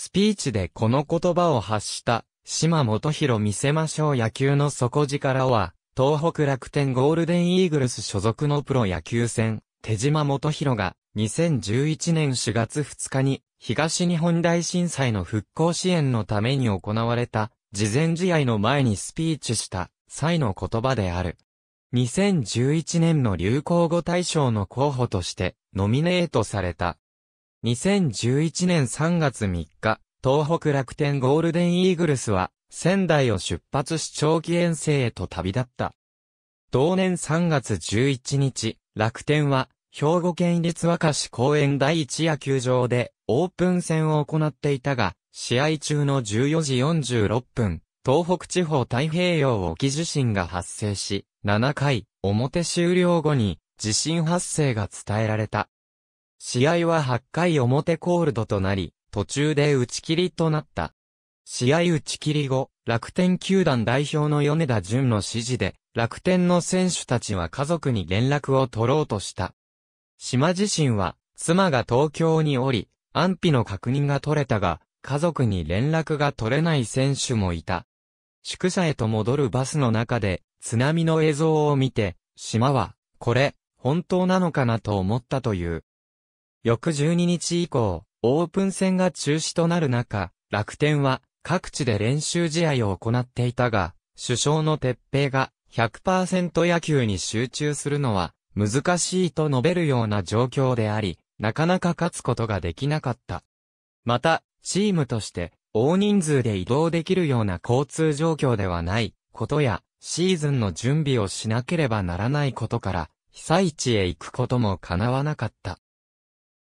スピーチでこの言葉を発した、島本博見せましょう野球の底力は、東北楽天ゴールデンイーグルス所属のプロ野球戦、手島元博が、2011年4月2日に、東日本大震災の復興支援のために行われた、事前試合の前にスピーチした、際の言葉である。2011年の流行語大賞の候補として、ノミネートされた。2011年3月3日、東北楽天ゴールデンイーグルスは、仙台を出発し長期遠征へと旅立った。同年3月11日、楽天は、兵庫県立和歌市公園第一野球場で、オープン戦を行っていたが、試合中の14時46分、東北地方太平洋沖地震が発生し、7回、表終了後に、地震発生が伝えられた。試合は8回表コールドとなり、途中で打ち切りとなった。試合打ち切り後、楽天球団代表の米田淳の指示で、楽天の選手たちは家族に連絡を取ろうとした。島自身は、妻が東京におり、安否の確認が取れたが、家族に連絡が取れない選手もいた。宿舎へと戻るバスの中で、津波の映像を見て、島は、これ、本当なのかなと思ったという。翌12日以降、オープン戦が中止となる中、楽天は各地で練習試合を行っていたが、首相の鉄平が100%野球に集中するのは難しいと述べるような状況であり、なかなか勝つことができなかった。また、チームとして大人数で移動できるような交通状況ではないことや、シーズンの準備をしなければならないことから、被災地へ行くことも叶わなかった。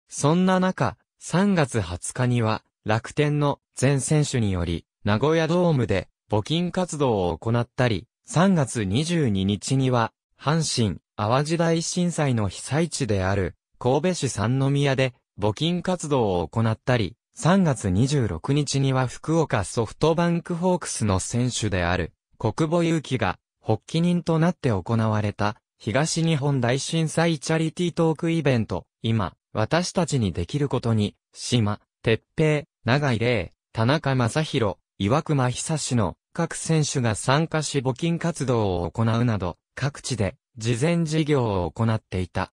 そんな中、3月20日には、楽天の全選手により、名古屋ドームで募金活動を行ったり、3月22日には、阪神、淡路大震災の被災地である、神戸市三宮で募金活動を行ったり、3月26日には福岡ソフトバンクホークスの選手である、国母祐気が、発起人となって行われた、東日本大震災チャリティートークイベント、今、私たちにできることに、島、鉄平、長井玲、田中正宏、岩隈久志の各選手が参加し募金活動を行うなど、各地で事前事業を行っていた。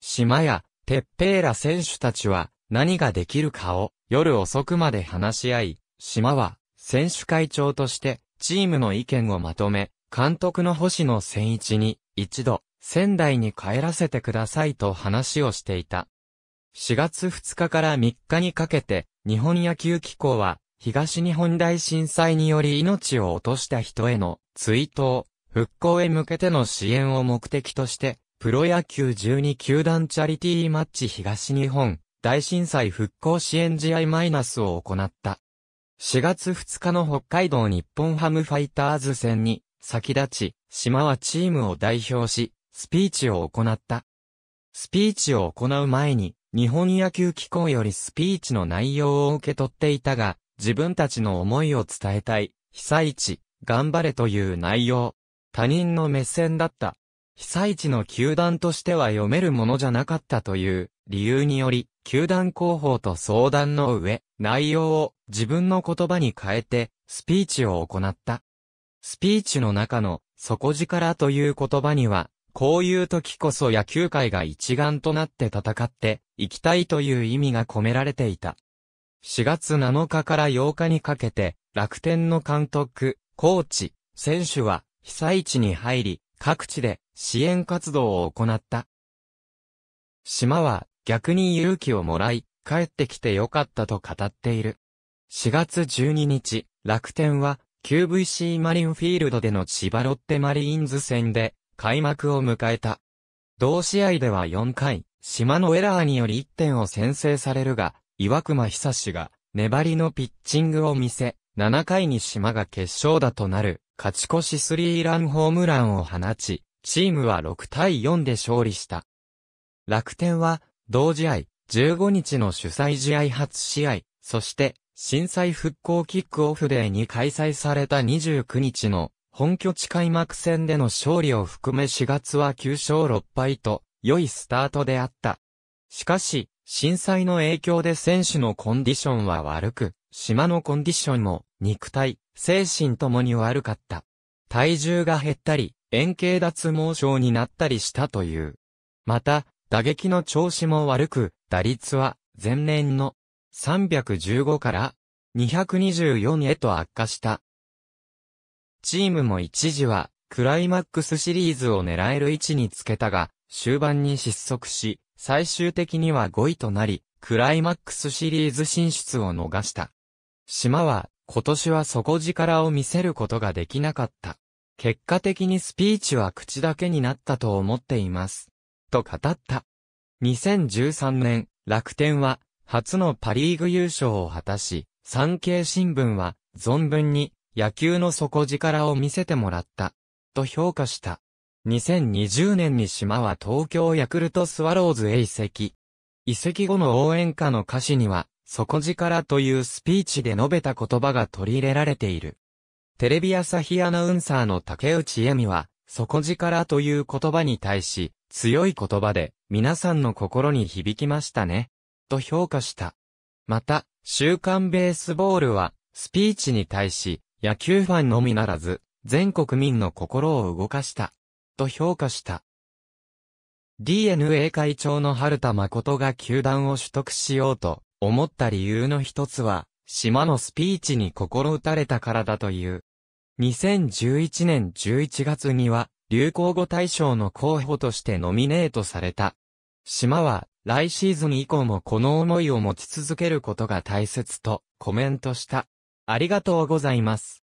島や、鉄平ら選手たちは何ができるかを夜遅くまで話し合い、島は選手会長としてチームの意見をまとめ、監督の星野千一に一度仙台に帰らせてくださいと話をしていた。4月2日から3日にかけて、日本野球機構は、東日本大震災により命を落とした人への追悼、復興へ向けての支援を目的として、プロ野球12球団チャリティーマッチ東日本大震災復興支援試合マイナスを行った。4月2日の北海道日本ハムファイターズ戦に先立ち、島はチームを代表し、スピーチを行った。スピーチを行う前に、日本野球機構よりスピーチの内容を受け取っていたが、自分たちの思いを伝えたい、被災地、頑張れという内容。他人の目線だった。被災地の球団としては読めるものじゃなかったという理由により、球団広報と相談の上、内容を自分の言葉に変えて、スピーチを行った。スピーチの中の底力という言葉には、こういう時こそ野球界が一丸となって戦っていきたいという意味が込められていた。4月7日から8日にかけて、楽天の監督、コーチ、選手は被災地に入り、各地で支援活動を行った。島は逆に勇気をもらい、帰ってきてよかったと語っている。4月12日、楽天は QVC マリンフィールドでの千葉ロッテマリーンズ戦で開幕を迎えた。同試合では4回、島のエラーにより1点を先制されるが、岩隈久志が粘りのピッチングを見せ、7回に島が決勝打となる勝ち越しスリーランホームランを放ち、チームは6対4で勝利した。楽天は、同試合、15日の主催試合初試合、そして、震災復興キックオフデーに開催された29日の本拠地開幕戦での勝利を含め4月は9勝6敗と、良いスタートであった。しかし、震災の影響で選手のコンディションは悪く、島のコンディションも、肉体、精神ともに悪かった。体重が減ったり、円形脱毛症になったりしたという。また、打撃の調子も悪く、打率は前年の315から224へと悪化した。チームも一時は、クライマックスシリーズを狙える位置につけたが、終盤に失速し、最終的には5位となり、クライマックスシリーズ進出を逃した。島は、今年は底力を見せることができなかった。結果的にスピーチは口だけになったと思っています。と語った。2013年、楽天は、初のパリーグ優勝を果たし、産経新聞は、存分に、野球の底力を見せてもらった、と評価した。2020年に島は東京ヤクルトスワローズへ移籍。移籍後の応援歌の歌詞には、底力というスピーチで述べた言葉が取り入れられている。テレビ朝日アナウンサーの竹内恵美は、底力という言葉に対し、強い言葉で、皆さんの心に響きましたね、と評価した。また、週刊ベースボールは、スピーチに対し、野球ファンのみならず、全国民の心を動かした、と評価した。DNA 会長の春田誠が球団を取得しようと思った理由の一つは、島のスピーチに心打たれたからだという。2011年11月には、流行語大賞の候補としてノミネートされた。島は、来シーズン以降もこの思いを持ち続けることが大切と、コメントした。ありがとうございます。